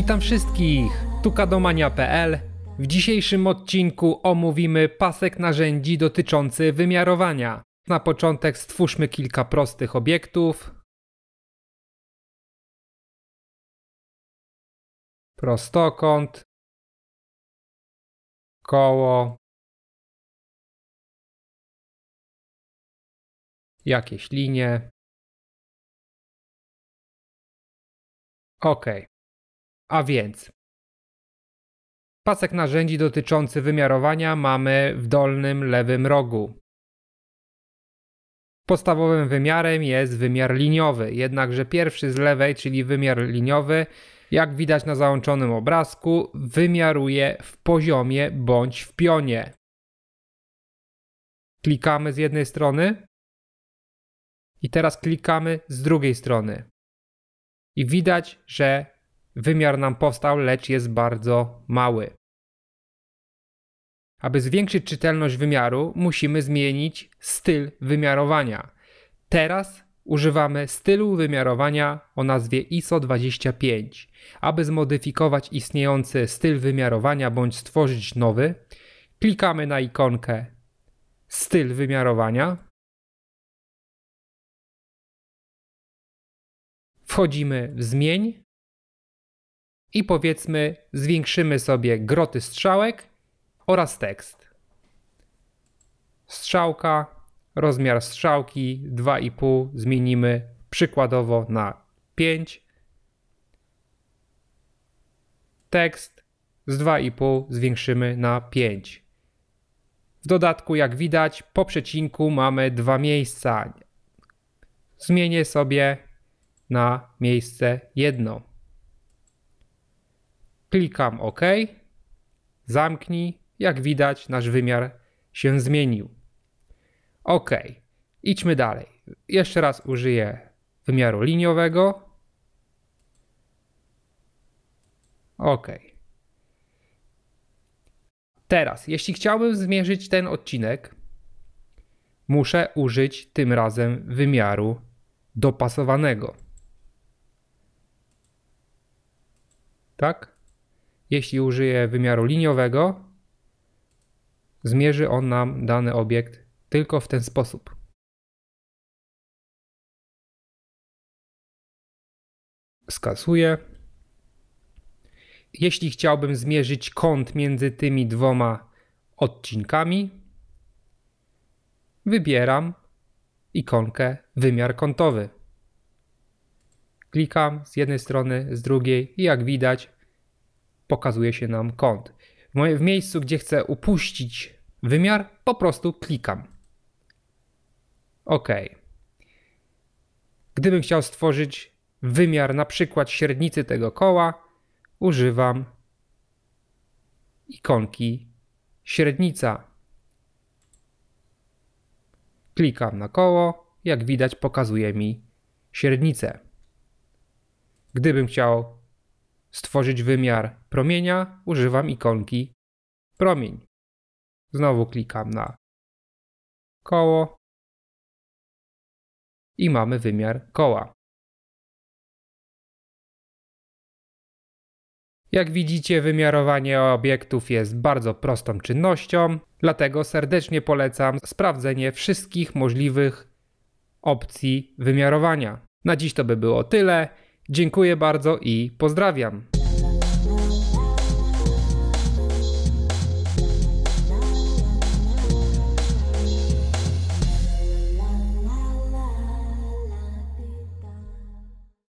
Witam wszystkich, TukaDoMania.pl. W dzisiejszym odcinku omówimy pasek narzędzi dotyczący wymiarowania. Na początek stwórzmy kilka prostych obiektów. Prostokąt. Koło. Jakieś linie. OK. A więc pasek narzędzi dotyczący wymiarowania mamy w dolnym lewym rogu. Podstawowym wymiarem jest wymiar liniowy, jednakże pierwszy z lewej, czyli wymiar liniowy, jak widać na załączonym obrazku, wymiaruje w poziomie bądź w pionie. Klikamy z jednej strony i teraz klikamy z drugiej strony. I widać, że wymiar nam powstał, lecz jest bardzo mały. Aby zwiększyć czytelność wymiaru, musimy zmienić styl wymiarowania. Teraz używamy stylu wymiarowania o nazwie ISO 25. Aby zmodyfikować istniejący styl wymiarowania bądź stworzyć nowy, klikamy na ikonkę Styl wymiarowania. Wchodzimy w Zmień i powiedzmy zwiększymy sobie groty strzałek oraz tekst. Strzałka, rozmiar strzałki 2,5 zmienimy przykładowo na 5. Tekst z 2,5 zwiększymy na 5. W dodatku, jak widać, po przecinku mamy dwa miejsca. Zmienię sobie na miejsce jedno. Klikam OK, zamknij. Jak widać, nasz wymiar się zmienił. OK, idźmy dalej. Jeszcze raz użyję wymiaru liniowego. OK. Teraz, jeśli chciałbym zmierzyć ten odcinek, muszę użyć tym razem wymiaru dopasowanego. Tak? Jeśli użyję wymiaru liniowego, zmierzy on nam dany obiekt tylko w ten sposób. Skasuję. Jeśli chciałbym zmierzyć kąt między tymi dwoma odcinkami, wybieram ikonkę wymiar kątowy. Klikam z jednej strony, z drugiej i jak widać pokazuje się nam kąt. W miejscu, gdzie chcę upuścić wymiar, po prostu klikam. OK. Gdybym chciał stworzyć wymiar na przykład średnicy tego koła, używam ikonki średnica. Klikam na koło, jak widać pokazuje mi średnicę. Gdybym chciał Stworzyć wymiar promienia używam ikonki promień. Znowu klikam na koło i mamy wymiar koła. Jak widzicie, wymiarowanie obiektów jest bardzo prostą czynnością, dlatego serdecznie polecam sprawdzenie wszystkich możliwych opcji wymiarowania. Na dziś to by było tyle. Dziękuję bardzo i pozdrawiam.